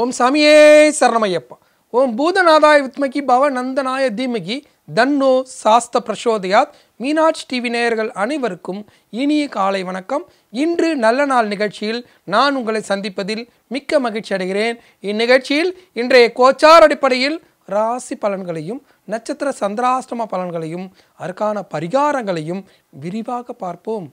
ஓம் சாமியே சரணமையப்பா ஓம் பூதநாதாய வித்மகி பவ நந்தனாய தீமகி தன்னோ சாஸ்த பிரசோதயாத் மீனாட்சி டிவி நேயர்கள் அனைவருக்கும் இனிய காலை வணக்கம் இன்று நல்ல நாள் நிகழ்ச்சியில் நான் உங்களை சந்திப்பதில் மிக்க மகிழ்ச்சி அடைகிறேன் இந்நிகழ்ச்சியில் இன்றைய கோச்சார் அடிப்படையில் ராசி பலன்களையும் நட்சத்திர சந்திராஷ்டம பலன்களையும் அதற்கான பரிகாரங்களையும் விரிவாக பார்ப்போம்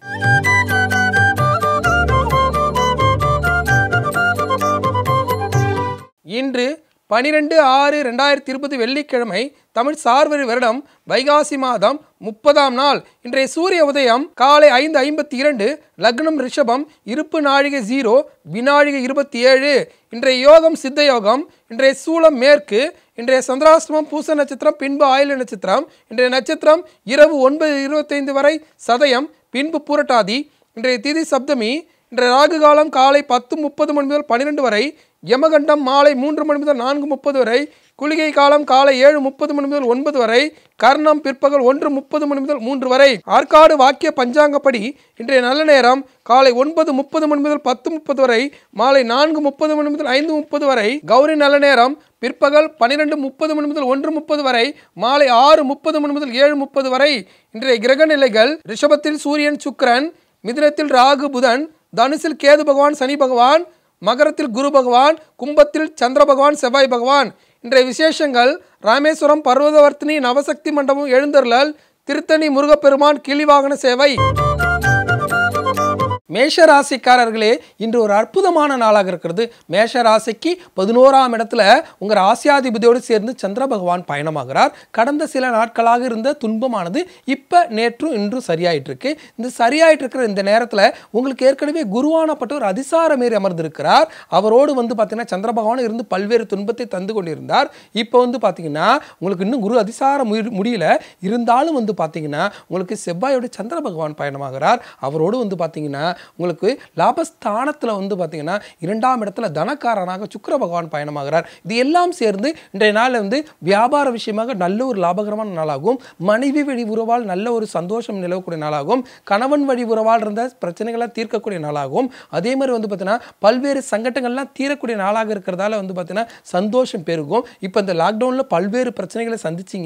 இன்று பனிரெண்டு ஆறு ரெண்டாயிரத்தி இருபது வெள்ளிக்கிழமை தமிழ் சார்வரி வருடம் வைகாசி மாதம் முப்பதாம் நாள் இன்றைய சூரிய உதயம் காலை ஐந்து ஐம்பத்தி இரண்டு லக்னம் ரிஷபம் இருப்பு நாழிகை ஜீரோ வினாழிகை இருபத்தி ஏழு இன்றைய யோகம் சித்த யோகம் இன்றைய சூளம் மேற்கு இன்றைய சந்திராசிரமம் பூச நட்சத்திரம் பின்பு ஆயுள நட்சத்திரம் இன்றைய நட்சத்திரம் இரவு ஒன்பது இருபத்தைந்து வரை சதயம் பின்பு பூரட்டாதி இன்றைய திதி சப்தமி இன்றைய ராகு காலம் காலை பத்து முப்பது மணி முதல் பன்னிரெண்டு வரை யமகண்டம் மாலை மூன்று மணி முதல் நான்கு முப்பது வரை குளிகை காலம் காலை ஏழு முப்பது மணி முதல் ஒன்பது வரை கர்ணம் பிற்பகல் ஒன்று முப்பது மணி முதல் மூன்று வரை ஆற்காடு வாக்கிய பஞ்சாங்கப்படி இன்றைய நல்ல நேரம் காலை ஒன்பது முப்பது மணி முதல் பத்து முப்பது வரை மாலை நான்கு முப்பது மணி முதல் ஐந்து முப்பது வரை கௌரி நல்ல நேரம் பிற்பகல் பன்னிரெண்டு முப்பது மணி முதல் ஒன்று முப்பது வரை மாலை ஆறு முப்பது மணி முதல் ஏழு முப்பது வரை இன்றைய கிரக நிலைகள் ரிஷபத்தில் சூரியன் சுக்கரன் மிதுனத்தில் ராகு புதன் தனுசில் கேது பகவான் சனி பகவான் மகரத்தில் குரு பகவான் கும்பத்தில் சந்திர பகவான் செவ்வாய் பகவான் இன்றைய விசேஷங்கள் ராமேஸ்வரம் பர்வதவர்த்தினி நவசக்தி மண்டபம் எழுந்தருளல் திருத்தணி முருகப்பெருமான் கிளிவாகன சேவை மேஷ ராசிக்காரர்களே இன்று ஒரு அற்புதமான நாளாக இருக்கிறது மேஷ ராசிக்கு பதினோராம் இடத்துல உங்கள் ராசியாதிபதியோடு சேர்ந்து சந்திர பகவான் பயணமாகிறார் கடந்த சில நாட்களாக இருந்த துன்பமானது இப்போ நேற்றும் இன்றும் சரியாயிட்டிருக்கு இந்த சரியாயிட்டு இருக்கிற இந்த நேரத்தில் உங்களுக்கு ஏற்கனவே குருவானப்பட்ட ஒரு அதிசார மாரி அமர்ந்திருக்கிறார் அவரோடு வந்து பார்த்தீங்கன்னா சந்திர பகவான் இருந்து பல்வேறு துன்பத்தை தந்து கொண்டிருந்தார் இப்போ வந்து பார்த்தீங்கன்னா உங்களுக்கு இன்னும் குரு அதிசார முடியல இருந்தாலும் வந்து பார்த்தீங்கன்னா உங்களுக்கு செவ்வாயோட சந்திர பகவான் பயணமாகிறார் அவரோடு வந்து பார்த்தீங்கன்னா உங்களுக்கு லாபஸ்தானத்தில் வந்து பார்த்தீங்கன்னா இரண்டாம் இடத்துல தனக்காரனாக சுக்கர பகவான் பயணமாகிறார் இது எல்லாம் சேர்ந்து இன்றைய நாளில் வந்து வியாபார விஷயமாக நல்ல ஒரு லாபகரமான நாளாகும் மனைவி வழி உறவால் நல்ல ஒரு சந்தோஷம் நிலவக்கூடிய நாளாகும் கணவன் வழி உறவால் இருந்த பிரச்சனைகள்லாம் தீர்க்கக்கூடிய நாளாகும் அதே மாதிரி வந்து பார்த்தீங்கன்னா பல்வேறு சங்கட்டங்கள்லாம் தீரக்கூடிய நாளாக இருக்கிறதால வந்து பார்த்தீங்கன்னா சந்தோஷம் பெருகும் இப்போ இந்த லாக்டவுனில் பல்வேறு பிரச்சனைகளை சந்திச்சிங்க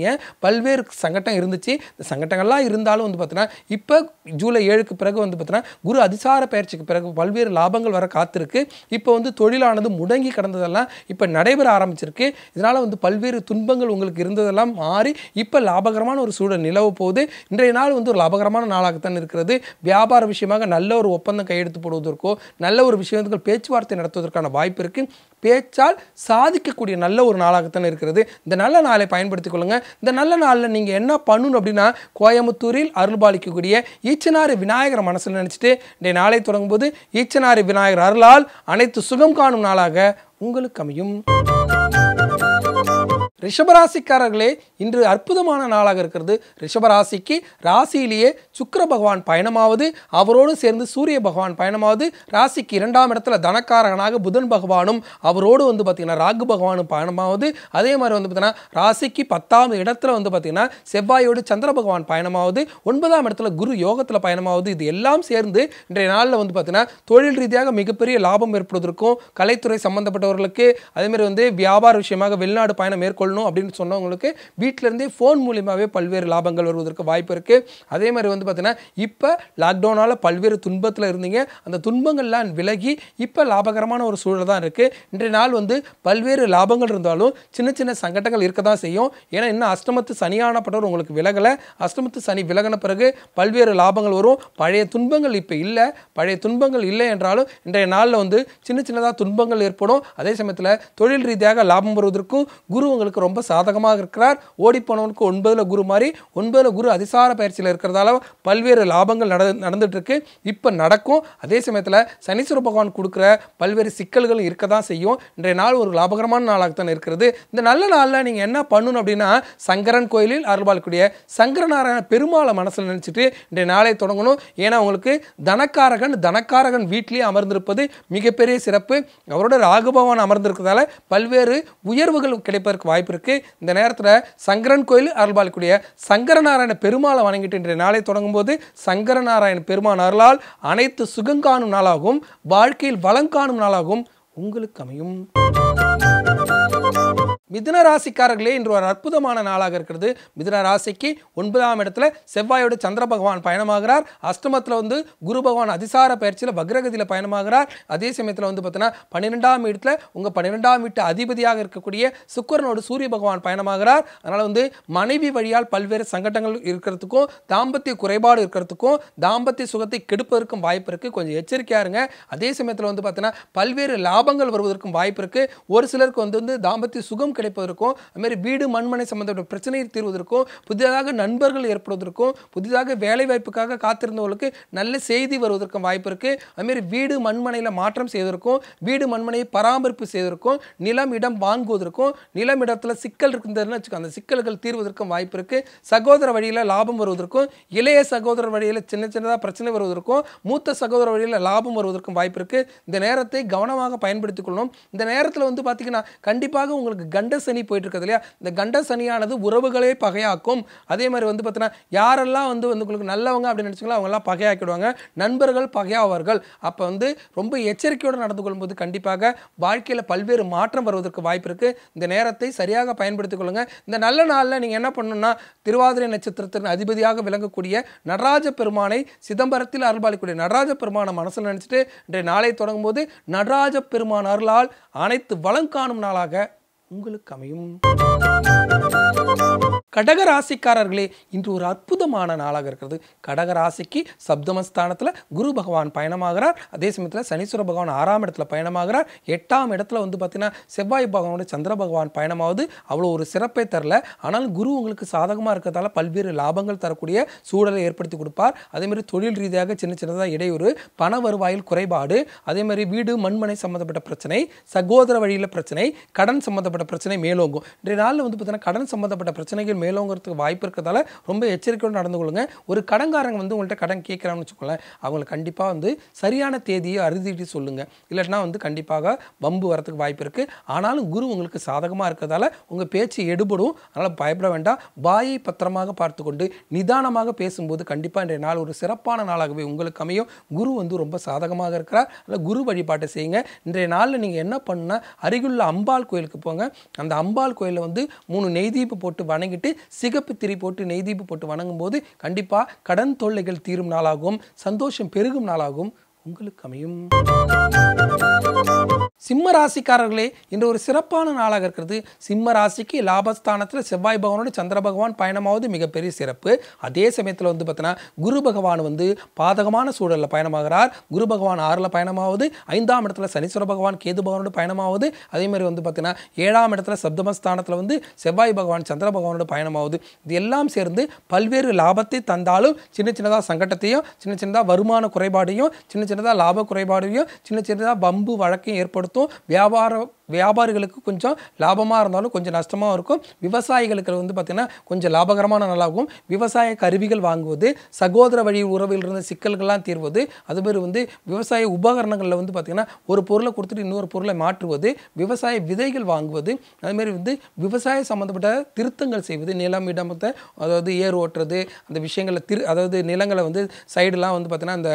பல்வேறு சங்கட்டம் இருந்துச்சு இந்த சங்கட்டங்கள்லாம் இருந்தாலும் வந்து பார்த்தீங்கன்னா இப்போ ஜூலை ஏழுக்கு பிறகு வந்து பார்த்தீங்கன்னா குரு அதிச மின்சார பயிற்சிக்கு பிறகு பல்வேறு லாபங்கள் வர காத்திருக்கு இப்போ வந்து தொழிலானது முடங்கி கிடந்ததெல்லாம் இப்போ நடைபெற ஆரம்பிச்சிருக்கு இதனால் வந்து பல்வேறு துன்பங்கள் உங்களுக்கு இருந்ததெல்லாம் மாறி இப்போ லாபகரமான ஒரு சூழல் நிலவ போகுது இன்றைய நாள் வந்து ஒரு லாபகரமான நாளாகத்தான் இருக்கிறது வியாபார விஷயமாக நல்ல ஒரு ஒப்பந்தம் கையெழுத்து போடுவதற்கோ நல்ல ஒரு விஷயங்கள் பேச்சுவார்த்தை நடத்துவதற்கான வாய்ப்பு இருக்குது பேச்சால் சாதிக்கக்கூடிய நல்ல ஒரு நாளாகத்தான் இருக்கிறது இந்த நல்ல நாளை பயன்படுத்திக் கொள்ளுங்கள் இந்த நல்ல நாளில் நீங்கள் என்ன பண்ணணும் அப்படின்னா கோயம்புத்தூரில் அருள்பாலிக்கக்கூடிய ஈச்சனாறு விநாயகரை மனசில் நினச்சிட்டு நாளை தொடங்கும்போது ஈச்சனாரி விநாயகர் அருளால் அனைத்து சுகம் காணும் நாளாக உங்களுக்கு அமையும் ரிஷபராசிக்காரர்களே இன்று அற்புதமான நாளாக இருக்கிறது ரிஷபராசிக்கு ராசியிலேயே சுக்கர பகவான் பயணமாவது அவரோடு சேர்ந்து சூரிய பகவான் பயணமாவது ராசிக்கு இரண்டாம் இடத்துல தனக்காரகனாக புதன் பகவானும் அவரோடு வந்து பார்த்திங்கன்னா ராகு பகவானும் பயணமாவது அதே மாதிரி வந்து பார்த்திங்கன்னா ராசிக்கு பத்தாம் இடத்துல வந்து பார்த்திங்கன்னா செவ்வாயோடு சந்திர பகவான் பயணமாவது ஒன்பதாம் இடத்துல குரு யோகத்தில் பயணமாவது இது எல்லாம் சேர்ந்து இன்றைய நாளில் வந்து பார்த்திங்கன்னா தொழில் ரீதியாக மிகப்பெரிய லாபம் ஏற்படுவதற்கும் கலைத்துறை சம்பந்தப்பட்டவர்களுக்கு அதேமாதிரி வந்து வியாபார விஷயமாக வெளிநாடு பயணம் மேற்கொள்ள கொள்ளணும் அப்படின்னு சொன்னவங்களுக்கு வீட்டிலேருந்தே ஃபோன் மூலியமாகவே பல்வேறு லாபங்கள் வருவதற்கு வாய்ப்பு இருக்குது அதே மாதிரி வந்து பார்த்தீங்கன்னா இப்போ லாக்டவுனால் பல்வேறு துன்பத்தில் இருந்தீங்க அந்த துன்பங்கள்லாம் விலகி இப்போ லாபகரமான ஒரு சூழல் தான் இருக்குது இன்றைய நாள் வந்து பல்வேறு லாபங்கள் இருந்தாலும் சின்ன சின்ன சங்கடங்கள் இருக்க தான் செய்யும் ஏன்னா இன்னும் அஷ்டமத்து சனியானப்பட்டவர் உங்களுக்கு விலகலை அஷ்டமத்து சனி விலகின பிறகு பல்வேறு லாபங்கள் வரும் பழைய துன்பங்கள் இப்போ இல்லை பழைய துன்பங்கள் இல்லை என்றாலும் இன்றைய நாளில் வந்து சின்ன சின்னதாக துன்பங்கள் ஏற்படும் அதே சமயத்தில் தொழில் ரீதியாக லாபம் வருவதற்கும் குரு உங்களுக்கு அவருக்கு ரொம்ப சாதகமாக இருக்கிறார் ஓடிப்போனவனுக்கு ஒன்பதில் குரு மாதிரி ஒன்பதில் குரு அதிசார பயிற்சியில் இருக்கிறதால பல்வேறு லாபங்கள் நட நடந்துகிட்ருக்கு இப்போ நடக்கும் அதே சமயத்தில் சனீஸ்வர பகவான் கொடுக்குற பல்வேறு சிக்கல்கள் இருக்க தான் செய்யும் இன்றைய நாள் ஒரு லாபகரமான நாளாகத்தான் இருக்கிறது இந்த நல்ல நாளில் நீங்கள் என்ன பண்ணணும் அப்படின்னா சங்கரன் கோயிலில் அருள்பாலக்கூடிய சங்கரநாராயண பெருமாளை மனசில் நினச்சிட்டு இன்றைய நாளை தொடங்கணும் ஏன்னா உங்களுக்கு தனக்காரகன் தனக்காரகன் வீட்டிலேயே அமர்ந்திருப்பது மிகப்பெரிய சிறப்பு அவரோட ராகுபவன் அமர்ந்திருக்கிறதால பல்வேறு உயர்வுகள் கிடைப்பதற்கு வாய்ப்பு வாய்ப்பு இருக்குது இந்த நேரத்தில் சங்கரன் கோயில் அருள்பாலக்கூடிய சங்கரநாராயண பெருமாளை வணங்கிட்டு இன்றைய நாளை தொடங்கும் போது சங்கரநாராயண பெருமான் அருளால் அனைத்து சுகங்காணும் நாளாகவும் வாழ்க்கையில் வளம் காணும் நாளாகவும் உங்களுக்கு அமையும் மிதுன ராசிக்காரர்களே இன்று ஒரு அற்புதமான நாளாக இருக்கிறது மிதுன ராசிக்கு ஒன்பதாம் இடத்துல செவ்வாயோட சந்திர பகவான் பயணமாகிறார் அஷ்டமத்தில் வந்து குரு பகவான் அதிசார பயிற்சியில் வக்ரகதியில் பயணமாகிறார் அதே சமயத்தில் வந்து பார்த்தீங்கன்னா பன்னிரெண்டாம் இடத்துல உங்கள் பன்னிரெண்டாம் வீட்டு அதிபதியாக இருக்கக்கூடிய சுக்கரனோடு சூரிய பகவான் பயணமாகிறார் அதனால் வந்து மனைவி வழியால் பல்வேறு சங்கடங்கள் இருக்கிறதுக்கும் தாம்பத்திய குறைபாடு இருக்கிறதுக்கும் தாம்பத்திய சுகத்தை கெடுப்பதற்கும் வாய்ப்பு இருக்குது கொஞ்சம் எச்சரிக்கையாக இருங்க அதே சமயத்தில் வந்து பார்த்தீங்கன்னா பல்வேறு லாபங்கள் வருவதற்கும் வாய்ப்பு இருக்குது ஒரு சிலருக்கு வந்து வந்து தாம்பத்திய சுகம் கிடைப்பதற்கும் அதுமாரி வீடு மண்மனை சம்பந்தப்பட்ட பிரச்சனையை தீர்வதற்கும் புதிதாக நண்பர்கள் ஏற்படுவதற்கும் புதிதாக வேலை வாய்ப்புக்காக காத்திருந்தவர்களுக்கு நல்ல செய்தி வருவதற்கும் வாய்ப்பு இருக்குது அதுமாரி வீடு மண்மனையில் மாற்றம் செய்வதற்கும் வீடு மண்மனையை பராமரிப்பு செய்வதற்கும் நிலம் இடம் வாங்குவதற்கும் நிலம் இடத்துல சிக்கல் இருக்குதுன்னு வச்சுக்கோ அந்த சிக்கல்கள் தீர்வதற்கும் வாய்ப்பு இருக்குது சகோதர வழியில் லாபம் வருவதற்கும் இளைய சகோதரர் வழியில் சின்ன சின்னதாக பிரச்சனை வருவதற்கும் மூத்த சகோதர வழியில் லாபம் வருவதற்கும் வாய்ப்பு இருக்குது இந்த நேரத்தை கவனமாக பயன்படுத்திக் கொள்ளணும் இந்த நேரத்தில் வந்து பார்த்தீங்கன்னா கண்டிப்பாக உங்களுக்கு கண் கண்டசனி போயிட்டு இருக்கிறது இல்லையா இந்த கண்ட சனியானது உறவுகளே பகையாக்கும் அதே மாதிரி வந்து பார்த்தீங்கன்னா யாரெல்லாம் வந்து வந்து உங்களுக்கு நல்லவங்க அப்படின்னு நினச்சிங்களோ அவங்கெல்லாம் பகையாக்கிடுவாங்க நண்பர்கள் பகையாவார்கள் அப்போ வந்து ரொம்ப எச்சரிக்கையோடு நடந்து கொள்ளும்போது கண்டிப்பாக வாழ்க்கையில் பல்வேறு மாற்றம் வருவதற்கு வாய்ப்பு இருக்குது இந்த நேரத்தை சரியாக பயன்படுத்திக் கொள்ளுங்கள் இந்த நல்ல நாளில் நீங்கள் என்ன பண்ணணும்னா திருவாதிரை நட்சத்திரத்தின் அதிபதியாக விளங்கக்கூடிய நடராஜ பெருமானை சிதம்பரத்தில் அருள்பாலிக்கூடிய நடராஜ பெருமானை மனசில் நினச்சிட்டு இன்றைய நாளை தொடங்கும்போது நடராஜ பெருமான் அருளால் அனைத்து வளம் காணும் நாளாக உங்களுக்கு அமையும் கடக ராசிக்காரர்களே இன்று ஒரு அற்புதமான நாளாக இருக்கிறது கடக ராசிக்கு சப்தமஸ்தானத்தில் குரு பகவான் பயணமாகிறார் அதே சமயத்தில் சனீஸ்வர பகவான் ஆறாம் இடத்துல பயணமாகிறார் எட்டாம் இடத்துல வந்து பார்த்திங்கன்னா செவ்வாய் பகவானோட சந்திர பகவான் பயணமாவது அவ்வளோ ஒரு சிறப்பை தரல ஆனால் குரு உங்களுக்கு சாதகமாக இருக்கிறதால பல்வேறு லாபங்கள் தரக்கூடிய சூழலை ஏற்படுத்தி கொடுப்பார் அதேமாதிரி தொழில் ரீதியாக சின்ன சின்னதாக இடையூறு பண வருவாயில் குறைபாடு அதேமாதிரி வீடு மண்மனை சம்மந்தப்பட்ட பிரச்சனை சகோதர வழியில் பிரச்சனை கடன் சம்மந்தப்பட்ட பிரச்சனை மேலோங்கும் இன்றைய நாளில் வந்து பார்த்திங்கன்னா கடன் சம்மந்தப்பட்ட பிரச்சனைகள் மேலோங்கிறதுக்கு வாய்ப்பு இருக்கிறதால ரொம்ப எச்சரிக்கையோடு நடந்து கொள்ளுங்க ஒரு கடன்காரங்க வந்து உங்கள்கிட்ட கடன் கேட்குறாங்கன்னு வச்சுக்கோங்களேன் அவங்களை கண்டிப்பாக வந்து சரியான தேதியை அறுதிட்டு சொல்லுங்கள் இல்லைன்னா வந்து கண்டிப்பாக பம்பு வரத்துக்கு வாய்ப்பு இருக்குது ஆனாலும் குரு உங்களுக்கு சாதகமாக இருக்கிறதால உங்கள் பேச்சு எடுபடும் அதனால் பயப்பட வேண்டாம் வாயை பத்திரமாக பார்த்துக்கொண்டு நிதானமாக பேசும்போது கண்டிப்பாக இன்றைய நாள் ஒரு சிறப்பான நாளாகவே உங்களுக்கு அமையும் குரு வந்து ரொம்ப சாதகமாக இருக்கிறார் அதில் குரு வழிபாட்டை செய்யுங்க இன்றைய நாளில் நீங்கள் என்ன பண்ணால் அருகிலுள்ள அம்பாள் கோயிலுக்கு போங்க அந்த அம்பாள் கோயிலில் வந்து மூணு நெய்தீப்பு போட்டு வணங்கிட்டு சிகப்பு திரி போட்டு நெய்தீப்பு போட்டு வணங்கும் போது கண்டிப்பாக கடன் தொல்லைகள் தீரும் நாளாகவும் சந்தோஷம் பெருகும் நாளாகவும் உங்களுக்கு அமையும் சிம்ம ராசிக்காரர்களே இன்று ஒரு சிறப்பான நாளாக இருக்கிறது சிம்ம ராசிக்கு லாபஸ்தானத்தில் செவ்வாய் பகவானோட சந்திர பகவான் பயணமாவது மிகப்பெரிய சிறப்பு அதே சமயத்தில் வந்து பார்த்தீங்கன்னா குரு பகவான் வந்து பாதகமான சூழலில் பயணமாகிறார் குரு பகவான் ஆறில் பயணமாவது ஐந்தாம் இடத்துல சனீஸ்வர பகவான் கேது பகவானோட பயணமாவது அதே மாதிரி வந்து பார்த்தீங்கன்னா ஏழாம் இடத்துல சப்தமஸ்தானத்தில் வந்து செவ்வாய் பகவான் சந்திர பகவானோட பயணமாவது இது எல்லாம் சேர்ந்து பல்வேறு லாபத்தை தந்தாலும் சின்ன சின்னதாக சங்கடத்தையும் சின்ன சின்னதாக வருமான குறைபாடையும் சின்ன சின்ன சின்னதாக லாப குறைபாடையும் சின்ன சின்னதாக பம்பு வழக்கையும் ஏற்படுத்தும் வியாபாரம் வியாபாரிகளுக்கு கொஞ்சம் லாபமாக இருந்தாலும் கொஞ்சம் நஷ்டமாக இருக்கும் விவசாயிகளுக்கு வந்து பார்த்திங்கன்னா கொஞ்சம் லாபகரமான நல்லாகும் விவசாய கருவிகள் வாங்குவது சகோதர வழி உறவில் இருந்த சிக்கல்கள்லாம் தீர்வது அதுமாதிரி வந்து விவசாய உபகரணங்களில் வந்து பார்த்திங்கன்னா ஒரு பொருளை கொடுத்துட்டு இன்னொரு பொருளை மாற்றுவது விவசாய விதைகள் வாங்குவது அதுமாரி வந்து விவசாய சம்மந்தப்பட்ட திருத்தங்கள் செய்வது நிலம் இடமத்தை அதாவது ஏர் ஓட்டுறது அந்த விஷயங்களில் திரு அதாவது நிலங்களை வந்து சைடெலாம் வந்து பார்த்திங்கன்னா அந்த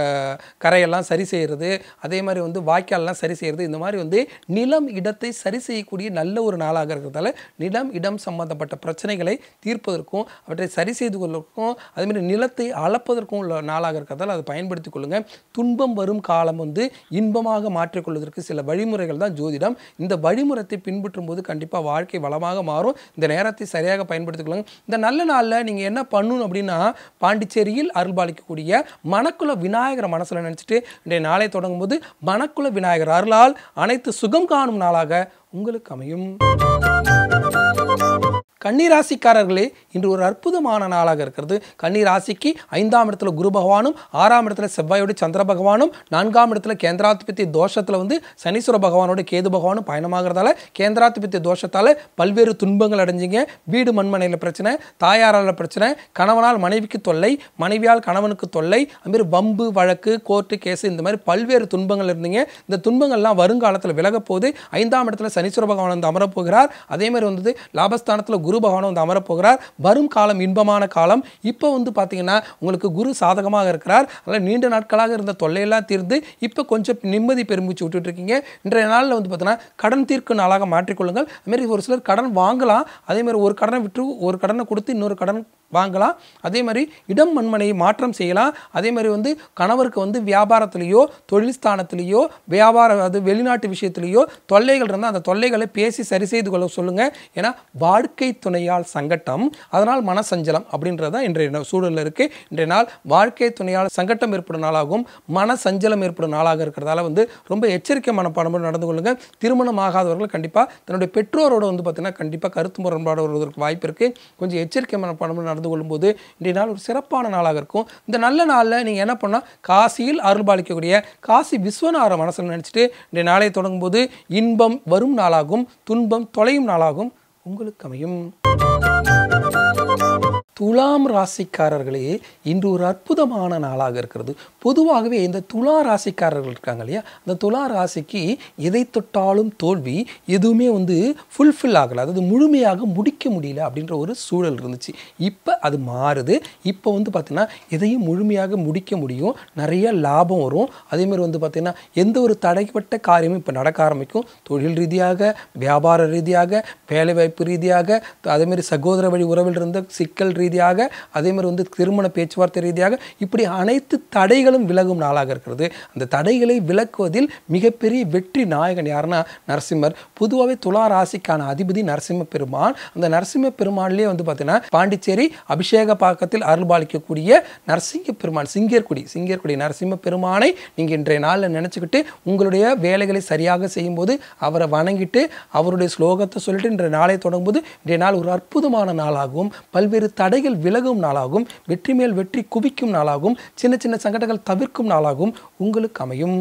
கரையெல்லாம் சரி செய்கிறது அதே மாதிரி வந்து வாய்க்கால்லாம் சரி செய்கிறது இந்த மாதிரி வந்து நிலம் இடத்தை நிலத்தை சரி செய்யக்கூடிய நல்ல ஒரு நாளாக இருக்கிறதால நிலம் இடம் சம்பந்தப்பட்ட பிரச்சனைகளை தீர்ப்பதற்கும் அவற்றை சரி செய்து கொள்வதற்கும் அதேமாதிரி நிலத்தை அளப்பதற்கும் உள்ள நாளாக இருக்கிறதால் அதை பயன்படுத்தி கொள்ளுங்கள் துன்பம் வரும் காலம் வந்து இன்பமாக மாற்றிக்கொள்வதற்கு சில வழிமுறைகள் தான் ஜோதிடம் இந்த வழிமுறைத்தை பின்பற்றும் போது கண்டிப்பாக வாழ்க்கை வளமாக மாறும் இந்த நேரத்தை சரியாக பயன்படுத்திக் கொள்ளுங்கள் இந்த நல்ல நாளில் நீங்கள் என்ன பண்ணணும் அப்படின்னா பாண்டிச்சேரியில் அருள்பாலிக்கக்கூடிய மணக்குல விநாயகரை மனசில் நினச்சிட்டு இன்றைய நாளை தொடங்கும் போது மணக்குல விநாயகர் அருளால் அனைத்து சுகம் காணும் நாளாக உங்களுக்கு அமையும் ராசிக்காரர்களே இன்று ஒரு அற்புதமான நாளாக இருக்கிறது ராசிக்கு ஐந்தாம் இடத்துல குரு பகவானும் ஆறாம் இடத்துல செவ்வாயோட சந்திர பகவானும் நான்காம் இடத்துல கேந்திராதிபத்திய தோஷத்தில் வந்து சனீஸ்வர பகவானோட கேது பகவானும் பயணமாகிறதால கேந்திராதிபத்திய தோஷத்தால் பல்வேறு துன்பங்கள் அடைஞ்சிங்க வீடு மண்மனையில் பிரச்சனை தாயாரால் பிரச்சனை கணவனால் மனைவிக்கு தொல்லை மனைவியால் கணவனுக்கு தொல்லை அதுமாரி வம்பு வழக்கு கோர்ட்டு கேஸு இந்த மாதிரி பல்வேறு துன்பங்கள் இருந்தீங்க இந்த துன்பங்கள்லாம் வருங்காலத்தில் விலகப்போது ஐந்தாம் இடத்துல சனீஸ்வர பகவான் வந்து அமரப்போகிறார் அதே மாதிரி வந்து லாபஸ்தானத்தில் குரு குரு பகவான் வந்து அமரப்போகிறார் வரும் காலம் இன்பமான காலம் இப்போ வந்து பார்த்தீங்கன்னா உங்களுக்கு குரு சாதகமாக இருக்கிறார் அதனால் நீண்ட நாட்களாக இருந்த தொல்லையெல்லாம் தீர்ந்து இப்போ கொஞ்சம் நிம்மதி பெரும்பூச்சு விட்டுட்டு இருக்கீங்க இன்றைய நாளில் வந்து பார்த்தீங்கன்னா கடன் தீர்க்கும் நாளாக மாற்றிக்கொள்ளுங்கள் அதுமாரி ஒரு சிலர் கடன் வாங்கலாம் அதேமாதிரி ஒரு கடனை விட்டு ஒரு கடனை கொடுத்து இன்னொரு கடன் வாங்கலாம் அதே மாதிரி இடம் மண்மனையை மாற்றம் செய்யலாம் அதே மாதிரி வந்து கணவருக்கு வந்து வியாபாரத்துலேயோ தொழில் ஸ்தானத்துலேயோ வியாபார அது வெளிநாட்டு விஷயத்துலேயோ தொல்லைகள் இருந்தால் அந்த தொல்லைகளை பேசி சரி செய்து கொள்ள சொல்லுங்கள் ஏன்னா வாழ்க்கை துணையால் சங்கட்டம் அதனால் மனசஞ்சலம் அப்படின்றது தான் இன்றைய சூழலில் இருக்குது இன்றைய நாள் வாழ்க்கை துணையால் சங்கட்டம் ஏற்படும் நாளாகவும் மன சஞ்சலம் ஏற்படும் நாளாக இருக்கிறதால வந்து ரொம்ப எச்சரிக்கை மனப்பாடம் நடந்து கொள்ளுங்கள் திருமணம் ஆகாதவர்கள் கண்டிப்பாக தன்னுடைய பெற்றோரோட வந்து பார்த்திங்கன்னா கண்டிப்பாக கருத்து முரண்பாடு வருவதற்கு வாய்ப்பு இருக்குது கொஞ்சம் எச்சரிக்கை மனப்பாடம் நடந்து நடந்து கொள்ளும்போது இன்றைய நாள் ஒரு சிறப்பான நாளாக இருக்கும் இந்த நல்ல நாளில் நீங்கள் என்ன பண்ணால் காசியில் அருள்பாலிக்கக்கூடிய காசி விஸ்வநாத மனசில் நினச்சிட்டு இன்றைய நாளை போது இன்பம் வரும் நாளாகும் துன்பம் தொலையும் நாளாகும் உங்களுக்கு அமையும் துலாம் ராசிக்காரர்களே இன்று ஒரு அற்புதமான நாளாக இருக்கிறது பொதுவாகவே இந்த துலா ராசிக்காரர்கள் இருக்காங்க இல்லையா அந்த துலா ராசிக்கு எதை தொட்டாலும் தோல்வி எதுவுமே வந்து ஃபுல்ஃபில் ஆகலை அதாவது முழுமையாக முடிக்க முடியல அப்படின்ற ஒரு சூழல் இருந்துச்சு இப்போ அது மாறுது இப்போ வந்து பார்த்திங்கன்னா எதையும் முழுமையாக முடிக்க முடியும் நிறைய லாபம் வரும் அதேமாதிரி வந்து பார்த்திங்கன்னா எந்த ஒரு தடைப்பட்ட காரியமும் இப்போ நடக்க ஆரம்பிக்கும் தொழில் ரீதியாக வியாபார ரீதியாக வேலைவாய்ப்பு ரீதியாக அதேமாரி சகோதர வழி உறவில் இருந்த சிக்கல் ரீதியாக ரீதியாக அதே மாதிரி வந்து திருமண பேச்சுவார்த்தை ரீதியாக இப்படி அனைத்து தடைகளும் விலகும் நாளாக இருக்கிறது அந்த தடைகளை விலக்குவதில் மிகப்பெரிய வெற்றி நாயகன் யாருன்னா நரசிம்மர் பொதுவாகவே துலா ராசிக்கான அதிபதி நரசிம்ம பெருமான் அந்த நரசிம்ம பெருமானிலே வந்து பார்த்தீங்கன்னா பாண்டிச்சேரி அபிஷேக பாக்கத்தில் அருள்பாலிக்கக்கூடிய நரசிங்க பெருமான் சிங்கர்குடி சிங்கேர்குடி நரசிம்ம பெருமானை நீங்கள் இன்றைய நாளில் நினச்சிக்கிட்டு உங்களுடைய வேலைகளை சரியாக செய்யும்போது அவரை வணங்கிட்டு அவருடைய ஸ்லோகத்தை சொல்லிட்டு இன்றைய நாளை தொடங்கும்போது இன்றைய நாள் ஒரு அற்புதமான நாளாகவும் பல்வேறு தடை தடைகள் விலகும் நாளாகும் வெற்றி மேல் வெற்றி குவிக்கும் நாளாகும் சின்ன சின்ன சங்கடங்கள் தவிர்க்கும் நாளாகவும் உங்களுக்கு அமையும்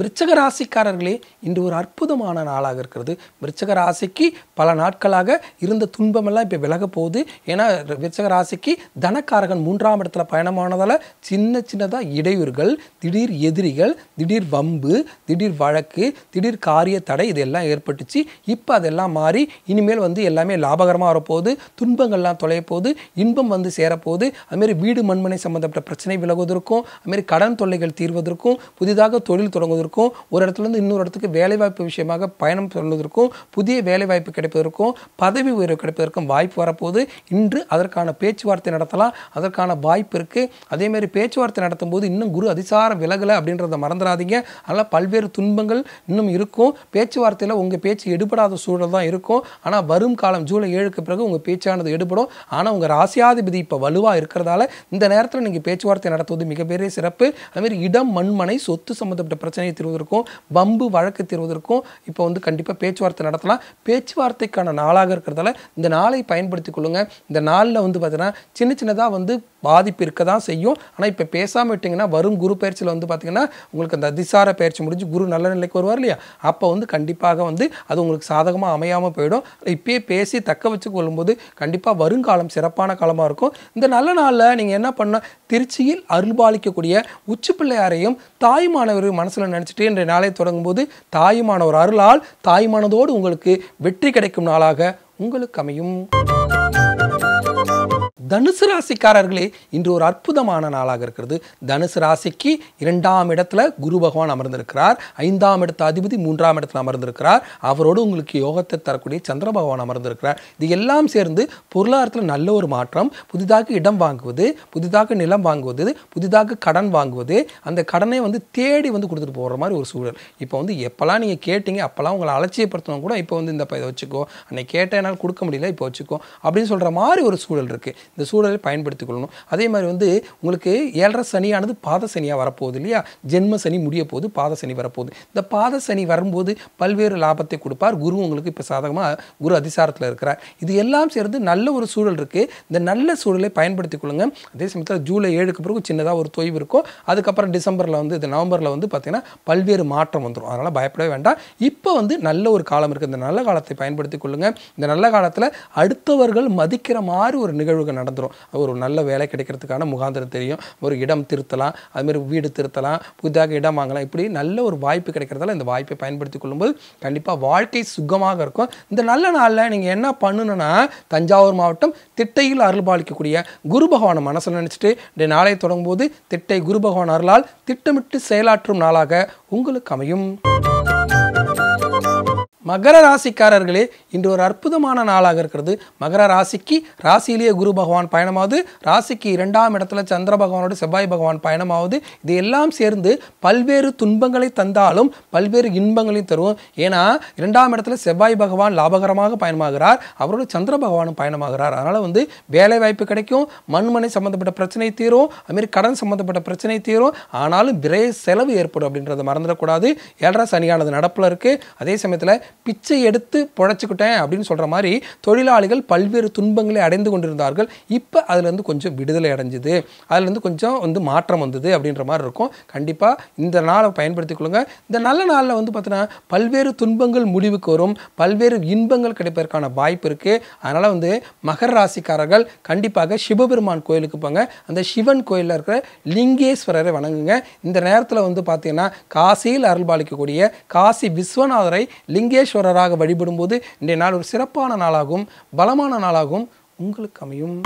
விருச்சக ராசிக்காரர்களே இன்று ஒரு அற்புதமான நாளாக இருக்கிறது விருச்சக ராசிக்கு பல நாட்களாக இருந்த துன்பமெல்லாம் இப்போ விலக போகுது ஏன்னா விருச்சக ராசிக்கு தனக்காரகன் மூன்றாம் இடத்துல பயணமானதால் சின்ன சின்னதாக இடையூறுகள் திடீர் எதிரிகள் திடீர் வம்பு திடீர் வழக்கு திடீர் காரிய தடை இதெல்லாம் ஏற்பட்டுச்சு இப்போ அதெல்லாம் மாறி இனிமேல் வந்து எல்லாமே லாபகரமாக வரப்போகுது துன்பங்கள்லாம் தொலைய போகுது இன்பம் வந்து சேரப்போகுது அதுமாரி வீடு மண்மனை சம்மந்தப்பட்ட பிரச்சனை விலகுவதற்கும் அதுமாரி கடன் தொல்லைகள் தீர்வதற்கும் புதிதாக தொழில் தொடங்குவதற்கும் கிடைப்பதற்கும் ஒரு இடத்துலேருந்து இன்னொரு இடத்துக்கு வேலைவாய்ப்பு விஷயமாக பயணம் சொல்வதற்கும் புதிய வேலைவாய்ப்பு கிடைப்பதற்கும் பதவி உயர்வு கிடைப்பதற்கும் வாய்ப்பு வரப்போது இன்று அதற்கான பேச்சுவார்த்தை நடத்தலாம் அதற்கான வாய்ப்பு இருக்குது அதேமாரி பேச்சுவார்த்தை நடத்தும் போது இன்னும் குரு அதிசார விலகலை அப்படின்றத மறந்துடாதீங்க அதனால் பல்வேறு துன்பங்கள் இன்னும் இருக்கும் பேச்சுவார்த்தையில் உங்கள் பேச்சு எடுபடாத சூழல் தான் இருக்கும் ஆனால் வரும் காலம் ஜூலை ஏழுக்கு பிறகு உங்கள் பேச்சானது எடுபடும் ஆனால் உங்கள் ராசியாதிபதி இப்போ வலுவாக இருக்கிறதால இந்த நேரத்தில் நீங்கள் பேச்சுவார்த்தை நடத்துவது மிகப்பெரிய சிறப்பு அதுமாரி இடம் மண்மனை சொத்து சம்மந்தப்பட்ட பிரச்சனையை தீர்வதற்கும் பம்பு வழக்கு தீர்வதற்கும் இப்போ வந்து கண்டிப்பாக பேச்சுவார்த்தை நடத்தலாம் பேச்சுவார்த்தைக்கான நாளாக இருக்கிறதால இந்த நாளை பயன்படுத்தி கொள்ளுங்கள் இந்த நாளில் வந்து பார்த்திங்கன்னா சின்ன சின்னதாக வந்து பாதிப்பு இருக்க தான் செய்யும் ஆனால் இப்போ பேசாமல் விட்டிங்கன்னா வரும் குரு பயிற்சியில் வந்து பார்த்திங்கன்னா உங்களுக்கு அந்த அதிசார பயிற்சி முடிஞ்சு குரு நல்ல நிலைக்கு வருவார் இல்லையா அப்போ வந்து கண்டிப்பாக வந்து அது உங்களுக்கு சாதகமாக அமையாமல் போயிடும் இப்பயே பேசி தக்க வச்சு கொள்ளும்போது கண்டிப்பாக வருங்காலம் சிறப்பான காலமாக இருக்கும் இந்த நல்ல நாளில் நீங்கள் என்ன பண்ணால் திருச்சியில் அருள்பாலிக்கக்கூடிய உச்சி பிள்ளையாரையும் தாய் மாணவர்கள் மனசில் நினச்சி ஆரம்பிச்சுட்டு இன்றைய நாளை தொடங்கும்போது தாயுமான ஒரு அருளால் தாயுமானதோடு உங்களுக்கு வெற்றி கிடைக்கும் நாளாக உங்களுக்கு அமையும் தனுசு ராசிக்காரர்களே இன்று ஒரு அற்புதமான நாளாக இருக்கிறது தனுசு ராசிக்கு இரண்டாம் இடத்துல குரு பகவான் அமர்ந்திருக்கிறார் ஐந்தாம் இடத்து அதிபதி மூன்றாம் இடத்துல அமர்ந்திருக்கிறார் அவரோடு உங்களுக்கு யோகத்தை தரக்கூடிய சந்திர பகவான் அமர்ந்திருக்கிறார் இது எல்லாம் சேர்ந்து பொருளாதாரத்தில் நல்ல ஒரு மாற்றம் புதிதாக இடம் வாங்குவது புதிதாக நிலம் வாங்குவது புதிதாக கடன் வாங்குவது அந்த கடனை வந்து தேடி வந்து கொடுத்துட்டு போகிற மாதிரி ஒரு சூழல் இப்போ வந்து எப்போல்லாம் நீங்கள் கேட்டீங்க அப்போல்லாம் உங்களை அலட்சியப்படுத்தணும் கூட இப்போ வந்து இந்த இதை வச்சுக்கோ அன்னைக்கு கேட்ட என்னால் கொடுக்க முடியல இப்போ வச்சுக்கோ அப்படின்னு சொல்கிற மாதிரி ஒரு சூழல் இருக்குது இந்த சூழலை பயன்படுத்திக் கொள்ளணும் அதே மாதிரி வந்து உங்களுக்கு ஏழரை சனியானது பாத சனியாக வரப்போகுது இல்லையா ஜென்ம சனி முடிய போது பாத சனி வரப்போகுது இந்த பாத சனி வரும்போது பல்வேறு லாபத்தை கொடுப்பார் குரு உங்களுக்கு இப்போ சாதகமாக குரு அதிசாரத்தில் இருக்கிறார் இது எல்லாம் சேர்ந்து நல்ல ஒரு சூழல் இருக்குது இந்த நல்ல சூழலை பயன்படுத்திக் கொள்ளுங்க அதே சமயத்தில் ஜூலை ஏழுக்கு பிறகு சின்னதாக ஒரு தொய்வு இருக்கும் அதுக்கப்புறம் டிசம்பரில் வந்து இந்த நவம்பரில் வந்து பார்த்திங்கன்னா பல்வேறு மாற்றம் வந்துடும் அதனால் பயப்படவே வேண்டாம் இப்போ வந்து நல்ல ஒரு காலம் இருக்குது இந்த நல்ல காலத்தை பயன்படுத்திக் கொள்ளுங்கள் இந்த நல்ல காலத்தில் அடுத்தவர்கள் மதிக்கிற மாதிரி ஒரு நிகழ்வுகள் நடக்கும் நடந்துடும் ஒரு நல்ல வேலை கிடைக்கிறதுக்கான முகாந்திரம் தெரியும் ஒரு இடம் திருத்தலாம் அதுமாரி வீடு திருத்தலாம் புதிதாக இடம் வாங்கலாம் இப்படி நல்ல ஒரு வாய்ப்பு கிடைக்கிறதால இந்த வாய்ப்பை பயன்படுத்தி கொள்ளும்போது கண்டிப்பாக வாழ்க்கை சுகமாக இருக்கும் இந்த நல்ல நாளில் நீங்கள் என்ன பண்ணணும்னா தஞ்சாவூர் மாவட்டம் திட்டையில் அருள்பாலிக்கக்கூடிய குரு பகவானை மனசில் நினச்சிட்டு நாளை தொடங்கும்போது திட்டை குரு பகவான் அருளால் திட்டமிட்டு செயலாற்றும் நாளாக உங்களுக்கு அமையும் மகர ராசிக்காரர்களே இன்று ஒரு அற்புதமான நாளாக இருக்கிறது மகர ராசிக்கு ராசியிலேயே குரு பகவான் பயணமாவது ராசிக்கு இரண்டாம் இடத்துல சந்திர பகவானோட செவ்வாய் பகவான் பயணமாவது இது எல்லாம் சேர்ந்து பல்வேறு துன்பங்களை தந்தாலும் பல்வேறு இன்பங்களையும் தரும் ஏன்னா இரண்டாம் இடத்துல செவ்வாய் பகவான் லாபகரமாக பயணமாகிறார் அவரோட சந்திர பகவானும் பயணமாகிறார் அதனால் வந்து வேலை வாய்ப்பு கிடைக்கும் மண்மனை சம்மந்தப்பட்ட பிரச்சனை தீரும் அதுமாரி கடன் சம்மந்தப்பட்ட பிரச்சனை தீரும் ஆனாலும் விரைய செலவு ஏற்படும் அப்படின்றத மறந்துடக்கூடாது ஏழரை சனியானது நடப்பில் இருக்குது அதே சமயத்தில் பிச்சை எடுத்து பொழைச்சிக்கிட்டேன் அப்படின்னு சொல்கிற மாதிரி தொழிலாளிகள் பல்வேறு துன்பங்களை அடைந்து கொண்டிருந்தார்கள் இப்போ அதுலேருந்து கொஞ்சம் விடுதலை அடைஞ்சுது அதுலேருந்து கொஞ்சம் வந்து மாற்றம் வந்தது அப்படின்ற மாதிரி இருக்கும் கண்டிப்பாக இந்த நாளை பயன்படுத்தி கொள்ளுங்க இந்த நல்ல நாளில் வந்து பார்த்தீங்கன்னா பல்வேறு துன்பங்கள் முடிவுக்கு வரும் பல்வேறு இன்பங்கள் கிடைப்பதற்கான வாய்ப்பு இருக்குது அதனால் வந்து மகர ராசிக்காரர்கள் கண்டிப்பாக சிவபெருமான் கோயிலுக்கு போங்க அந்த சிவன் கோயிலில் இருக்கிற லிங்கேஸ்வரரை வணங்குங்க இந்த நேரத்தில் வந்து பார்த்தீங்கன்னா காசியில் அருள்பாலிக்கக்கூடிய காசி விஸ்வநாதரை லிங்கே லிங்கேஸ்வரராக வழிபடும்போது இன்றைய நாள் ஒரு சிறப்பான நாளாகும் பலமான நாளாகும் உங்களுக்கு அமையும்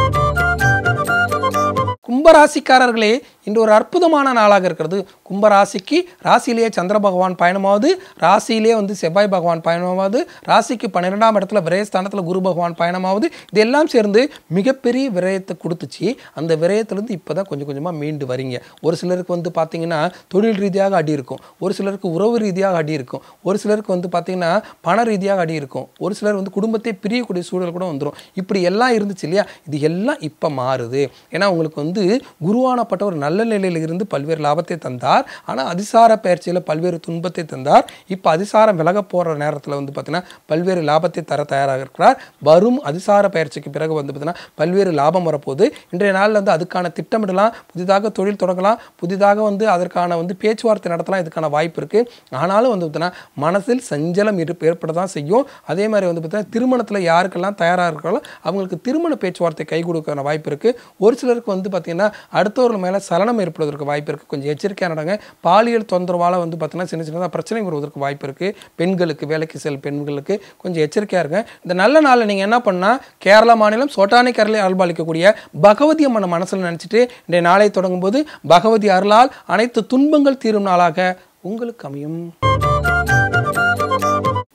கும்பராசிக்காரர்களே இன்று ஒரு அற்புதமான நாளாக இருக்கிறது கும்பராசிக்கு ராசியிலேயே சந்திர பகவான் பயணமாவது ராசியிலே வந்து செவ்வாய் பகவான் பயணமாவது ராசிக்கு பன்னிரெண்டாம் இடத்துல விரயஸ்தானத்தில் குரு பகவான் பயணமாவது இதெல்லாம் சேர்ந்து மிகப்பெரிய விரயத்தை கொடுத்துச்சு அந்த விரயத்துலேருந்து இப்போ தான் கொஞ்சம் கொஞ்சமாக மீண்டு வரீங்க ஒரு சிலருக்கு வந்து பார்த்திங்கன்னா தொழில் ரீதியாக அடி இருக்கும் ஒரு சிலருக்கு உறவு ரீதியாக அடி இருக்கும் ஒரு சிலருக்கு வந்து பார்த்திங்கன்னா பண ரீதியாக அடி இருக்கும் ஒரு சிலர் வந்து குடும்பத்தை பிரியக்கூடிய சூழல் கூட வந்துடும் இப்படி எல்லாம் இருந்துச்சு இல்லையா இது எல்லாம் இப்போ மாறுது ஏன்னா உங்களுக்கு வந்து குருவானப்பட்ட ஒரு நல்ல நல்ல நிலையில் இருந்து பல்வேறு லாபத்தை தந்தார் ஆனால் அதிசார பயிற்சியில் பல்வேறு துன்பத்தை தந்தார் இப்போ அதிசாரம் விலக போகிற நேரத்தில் வந்து பார்த்தீங்கன்னா பல்வேறு லாபத்தை தர தயாராக இருக்கிறார் வரும் அதிசார பயிற்சிக்கு பிறகு வந்து பார்த்தீங்கன்னா பல்வேறு லாபம் வரப்போகுது இன்றைய நாளில் வந்து அதுக்கான திட்டமிடலாம் புதிதாக தொழில் தொடங்கலாம் புதிதாக வந்து அதற்கான வந்து பேச்சுவார்த்தை நடத்தலாம் இதுக்கான வாய்ப்பு இருக்குது ஆனாலும் வந்து பார்த்தீங்கன்னா மனசில் சஞ்சலம் ஏற்பட தான் செய்யும் அதே மாதிரி வந்து பார்த்தீங்கன்னா திருமணத்தில் யாருக்கெல்லாம் தயாராக இருக்கிறாங்களோ அவங்களுக்கு திருமண பேச்சுவார்த்தை கை கொடுக்க வாய்ப்பு இருக்குது ஒரு சிலருக்கு வந்து பார்த்தீங்கன்னா அடுத்தவர்கள் மேலே சல மரணம் ஏற்படுவதற்கு வாய்ப்பு இருக்குது கொஞ்சம் எச்சரிக்கையாக நடங்க பாலியல் தொந்தரவால் வந்து பார்த்தீங்கன்னா சின்ன சின்னதாக பிரச்சனை வருவதற்கு வாய்ப்பு இருக்குது பெண்களுக்கு வேலைக்கு செல் பெண்களுக்கு கொஞ்சம் எச்சரிக்கையாக இருங்க இந்த நல்ல நாளில் நீங்கள் என்ன பண்ணால் கேரளா மாநிலம் சோட்டானை கரலை அல்பாளிக்கக்கூடிய பகவதி அம்மன் மனசில் நினச்சிட்டு இன்றைய நாளை தொடங்கும் போது பகவதி அருளால் அனைத்து துன்பங்கள் தீரும் நாளாக உங்களுக்கு அமையும்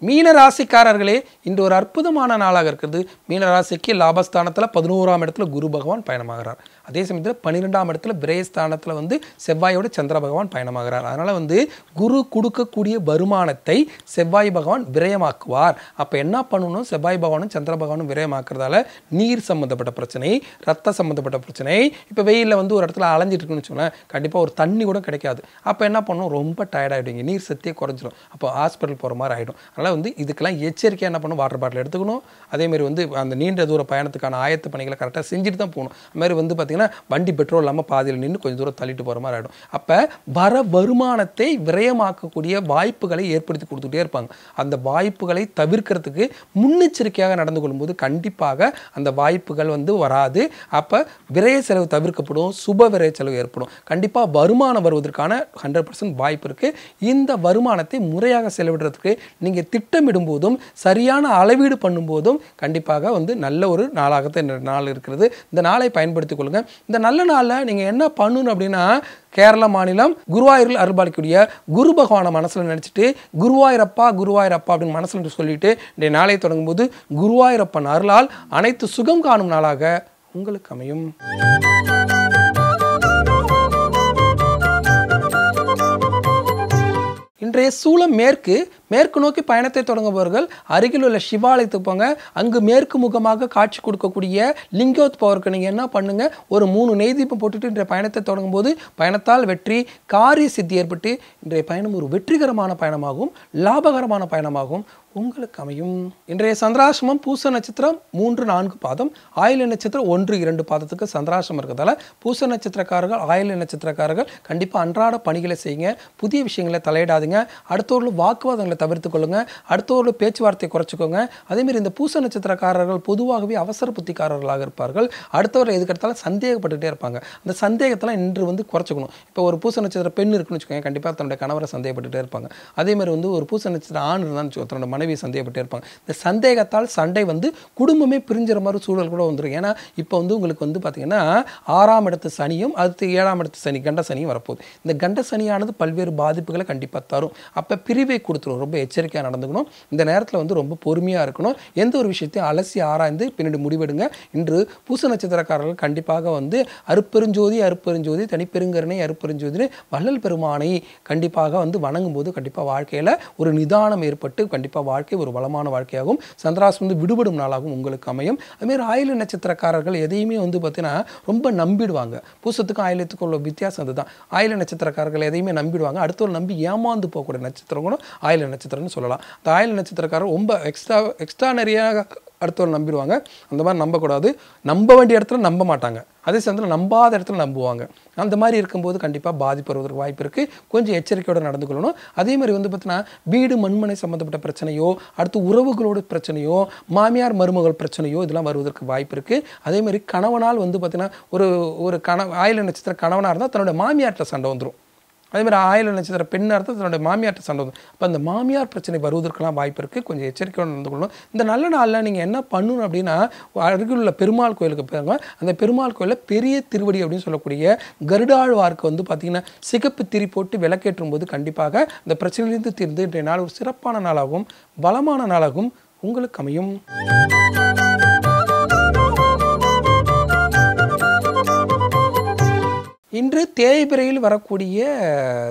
மீன ராசிக்காரர்களே இன்று ஒரு அற்புதமான நாளாக இருக்கிறது மீன ராசிக்கு லாபஸ்தானத்தில் பதினோராம் இடத்துல குரு பகவான் பயணமாகிறார் அதே சமயத்தில் பன்னிரெண்டாம் இடத்துல பிரேஸ்தானத்தில் வந்து செவ்வாயோட சந்திர பகவான் பயணமாகிறார் அதனால் வந்து குரு கொடுக்கக்கூடிய வருமானத்தை செவ்வாய் பகவான் விரயமாக்குவார் அப்போ என்ன பண்ணணும் செவ்வாய் பகவானும் சந்திர பகவானும் விரயமாக்குறதால நீர் சம்மந்தப்பட்ட பிரச்சனை ரத்த சம்மந்தப்பட்ட பிரச்சனை இப்போ வெயிலில் வந்து ஒரு இடத்துல அலைஞ்சிட்டு இருக்குன்னு வச்சுக்கோங்களேன் கண்டிப்பாக ஒரு தண்ணி கூட கிடைக்காது அப்போ என்ன பண்ணணும் ரொம்ப டயர்டாகிடுவீங்க நீர் சத்தியே குறைஞ்சிரும் அப்போ ஹாஸ்பிட்டல் போகிற மாதிரி ஆகிடும் அதனால் வந்து இதுக்கெல்லாம் எச்சரிக்கையாக என்ன பண்ணணும் வாட்டர் பாட்டில் எடுத்துக்கணும் அதேமாரி வந்து அந்த நீண்ட தூர பயணத்துக்கான ஆயத்த பணிகளை கரெக்டாக செஞ்சுட்டு தான் போகணும் அதுமாதிரி வந்து பார்த்திங்கன்னா பார்த்தீங்கன்னா வண்டி பெட்ரோல் இல்லாமல் பாதியில் நின்று கொஞ்சம் தூரம் தள்ளிட்டு போகிற மாதிரி ஆகிடும் அப்போ வர வருமானத்தை விரயமாக்கக்கூடிய வாய்ப்புகளை ஏற்படுத்தி கொடுத்துட்டே இருப்பாங்க அந்த வாய்ப்புகளை தவிர்க்கிறதுக்கு முன்னெச்சரிக்கையாக நடந்து கொள்ளும்போது கண்டிப்பாக அந்த வாய்ப்புகள் வந்து வராது அப்போ விரய செலவு தவிர்க்கப்படும் சுப விரய செலவு ஏற்படும் கண்டிப்பாக வருமானம் வருவதற்கான ஹண்ட்ரட் பர்சன்ட் வாய்ப்பு இருக்குது இந்த வருமானத்தை முறையாக செலவிடுறதுக்கு நீங்கள் திட்டமிடும் போதும் சரியான அளவீடு பண்ணும்போதும் கண்டிப்பாக வந்து நல்ல ஒரு நாளாகத்தான் நாள் இருக்கிறது இந்த நாளை பயன்படுத்திக் கொள்ளுங்கள் இந்த நல்ல நாளில் நீங்கள் என்ன பண்ணணும் அப்படின்னா கேரள மாநிலம் குருவாயூரில் அருள்பாலிக்கூடிய குரு பகவானை மனசில் நினச்சிட்டு குருவாயிரப்பா குருவாயிரப்பா அப்படின்னு மனசில் சொல்லிட்டு இன்றைய நாளை தொடங்கும் போது குருவாயிரப்பன் அருளால் அனைத்து சுகம் காணும் நாளாக உங்களுக்கு அமையும் இன்றைய சூழல் மேற்கு மேற்கு நோக்கி பயணத்தை தொடங்குபவர்கள் அருகில் உள்ள சிவாலயத்துக்கு போங்க அங்கு மேற்கு முகமாக காட்சி கொடுக்கக்கூடிய லிங்கோத் பவருக்கு நீங்கள் என்ன பண்ணுங்கள் ஒரு மூணு நெய்தீபம் போட்டுட்டு இன்றைய பயணத்தை தொடங்கும் போது பயணத்தால் வெற்றி காரிய சித்தி ஏற்பட்டு இன்றைய பயணம் ஒரு வெற்றிகரமான பயணமாகும் லாபகரமான பயணமாகும் உங்களுக்கு அமையும் இன்றைய சந்திராசிரமம் பூச நட்சத்திரம் மூன்று நான்கு பாதம் ஆயுள நட்சத்திரம் ஒன்று இரண்டு பாதத்துக்கு சந்திராசிரமம் இருக்கிறதால பூச நட்சத்திரக்காரர்கள் ஆயுள நட்சத்திரக்காரர்கள் கண்டிப்பாக அன்றாட பணிகளை செய்யுங்க புதிய விஷயங்களை தலையிடாதீங்க அடுத்தவர்கள் வாக்குவாதங்களை தவிர்த்து கொள்ளுங்க அடுத்தவர்கள் பேச்சுவார்த்தையை குறைச்சிக்கோங்க அதேமாரி இந்த பூச நட்சத்திரக்காரர்கள் பொதுவாகவே அவசர புத்திக்காரர்களாக இருப்பார்கள் அடுத்தவர்கள் எதுக்கெடுத்தாலும் சந்தேகப்பட்டுகிட்டே இருப்பாங்க அந்த சந்தேகத்தெல்லாம் இன்று வந்து குறைச்சிக்கணும் இப்போ ஒரு பூச நட்சத்திர பெண் இருக்குன்னு வச்சுக்கோங்க கண்டிப்பாக தன்னுடைய கணவரை சந்தேகப்பட்டுகிட்டே இருப்பாங்க அதேமாதிரி வந்து ஒரு பூச நட்சத்திர ஆண் இருந்தான்னு தன்னோட மனைவி மனைவி சந்தேகப்பட்டு இருப்பாங்க இந்த சந்தேகத்தால் சண்டை வந்து குடும்பமே பிரிஞ்சுற மாதிரி சூழல் கூட வந்துடும் ஏன்னா இப்போ வந்து உங்களுக்கு வந்து பார்த்திங்கன்னா ஆறாம் இடத்து சனியும் அடுத்து ஏழாம் இடத்து சனி கண்ட சனியும் வரப்போகுது இந்த கண்ட சனியானது பல்வேறு பாதிப்புகளை கண்டிப்பாக தரும் அப்போ பிரிவை கொடுத்துரும் ரொம்ப எச்சரிக்கையாக நடந்துக்கணும் இந்த நேரத்தில் வந்து ரொம்ப பொறுமையாக இருக்கணும் எந்த ஒரு விஷயத்தையும் அலசி ஆராய்ந்து பின்னாடி முடிவெடுங்க இன்று பூச நட்சத்திரக்காரர்கள் கண்டிப்பாக வந்து அருப்பெருஞ்சோதி அருப்பெருஞ்சோதி தனிப்பெருங்கருணை அருப்பெருஞ்சோதினு வள்ளல் பெருமானை கண்டிப்பாக வந்து வணங்கும் போது கண்டிப்பாக வாழ்க்கையில் ஒரு நிதானம் ஏற்பட்டு கண்டிப்பாக வாழ்க்கை ஒரு வளமான வாழ்க்கையாகும் சந்திராசு வந்து விடுபடும் நாளாகவும் உங்களுக்கு அமையும் அதுமாரி ஆயுள நட்சத்திரக்காரர்கள் எதையுமே வந்து பார்த்தீங்கன்னா ரொம்ப நம்பிடுவாங்க பூசத்துக்கும் ஆயுளத்துக்கும் உள்ள வித்தியாசம் அதுதான் ஆயுள நட்சத்திரக்காரர்கள் எதையுமே நம்பிடுவாங்க ஒரு நம்பி ஏமாந்து போகக்கூடிய நட்சத்திரம் கூட ஆயுள நட்சத்திரம்னு சொல்லலாம் அந்த ஆயுள நட்சத்திரக்காரர் ரொம்ப எக்ஸ்ட்ரா எக்ஸ்ட்ரா நிறையாக அடுத்தவரை நம்பிடுவாங்க அந்த மாதிரி நம்பக்கூடாது நம்ப வேண்டிய இடத்துல நம்ப மாட்டாங்க அதே சமயத்தில் நம்பாத இடத்துல நம்புவாங்க அந்த மாதிரி இருக்கும்போது கண்டிப்பாக பாதிப்பு வருவதற்கு வாய்ப்பு இருக்குது கொஞ்சம் எச்சரிக்கையோடு நடந்து கொள்ளணும் அதே மாதிரி வந்து பார்த்தீங்கன்னா வீடு மண்மனை சம்மந்தப்பட்ட பிரச்சனையோ அடுத்து உறவுகளோட பிரச்சனையோ மாமியார் மருமகள் பிரச்சனையோ இதெல்லாம் வருவதற்கு வாய்ப்பு இருக்குது அதே மாதிரி கணவனால் வந்து பார்த்திங்கன்னா ஒரு ஒரு கண ஆயில் நட்சத்திர கணவனாக இருந்தால் தன்னோட மாமியார்கிட்ட சண்டை வந்துடும் அதேமாதிரி ஆயில நட்சத்திர பெண் அர்த்தம் தன்னுடைய மாமியார்கிட்ட சண்டை வந்து அப்போ அந்த மாமியார் பிரச்சனை வருவதற்கெல்லாம் வாய்ப்பு இருக்குது கொஞ்சம் எச்சரிக்கையோடு நடந்து கொள்ளணும் இந்த நல்ல நாளில் நீங்கள் என்ன பண்ணணும் அப்படின்னா அருகில் உள்ள பெருமாள் கோயிலுக்கு போயிருங்க அந்த பெருமாள் கோயிலில் பெரிய திருவடி அப்படின்னு சொல்லக்கூடிய கருடாழ்வார்க்கு வந்து பார்த்திங்கன்னா சிகப்பு திரி போட்டு விளக்கேற்றும் போது கண்டிப்பாக அந்த பிரச்சனையிலிருந்து தீர்ந்து இன்றைய நாள் ஒரு சிறப்பான நாளாகவும் பலமான நாளாகவும் உங்களுக்கு அமையும் இன்று தேய்பிரையில் வரக்கூடிய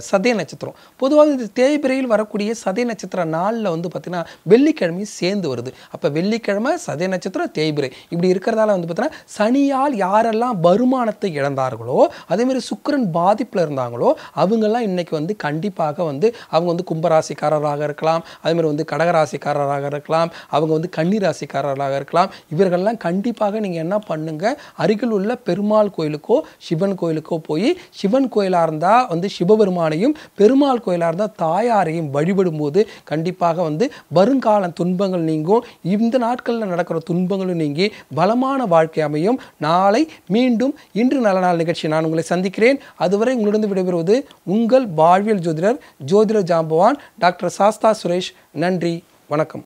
சதய நட்சத்திரம் பொதுவாக இந்த தேய்பிரையில் வரக்கூடிய சதய நட்சத்திர நாளில் வந்து பார்த்திங்கன்னா வெள்ளிக்கிழமையும் சேர்ந்து வருது அப்போ வெள்ளிக்கிழமை சதய நட்சத்திரம் தேய்பிரை இப்படி இருக்கிறதால வந்து பார்த்தீங்கன்னா சனியால் யாரெல்லாம் வருமானத்தை இழந்தார்களோ அதேமாதிரி சுக்கரன் பாதிப்பில் இருந்தாங்களோ அவங்கெல்லாம் இன்றைக்கி வந்து கண்டிப்பாக வந்து அவங்க வந்து கும்பராசிக்காரராக இருக்கலாம் அதேமாதிரி வந்து கடகராசிக்காரராக இருக்கலாம் அவங்க வந்து கன்னிராசிக்காரராக இருக்கலாம் இவர்கள்லாம் கண்டிப்பாக நீங்கள் என்ன பண்ணுங்கள் அருகில் உள்ள பெருமாள் கோயிலுக்கோ சிவன் கோயிலுக்கோ போய் போய் சிவன் கோயிலாக இருந்தால் வந்து சிவபெருமானையும் பெருமாள் கோயிலாக இருந்தால் தாயாரையும் வழிபடும்போது கண்டிப்பாக வந்து வருங்கால துன்பங்கள் நீங்கும் இந்த நாட்களில் நடக்கிற துன்பங்களும் நீங்கி பலமான வாழ்க்கை அமையும் நாளை மீண்டும் இன்று நல்ல நாள் நிகழ்ச்சி நான் உங்களை சந்திக்கிறேன் அதுவரை உங்களிடம் விடைபெறுவது உங்கள் வாழ்வியல் ஜோதிடர் ஜோதிடர் ஜாம்பவான் டாக்டர் சாஸ்தா சுரேஷ் நன்றி வணக்கம்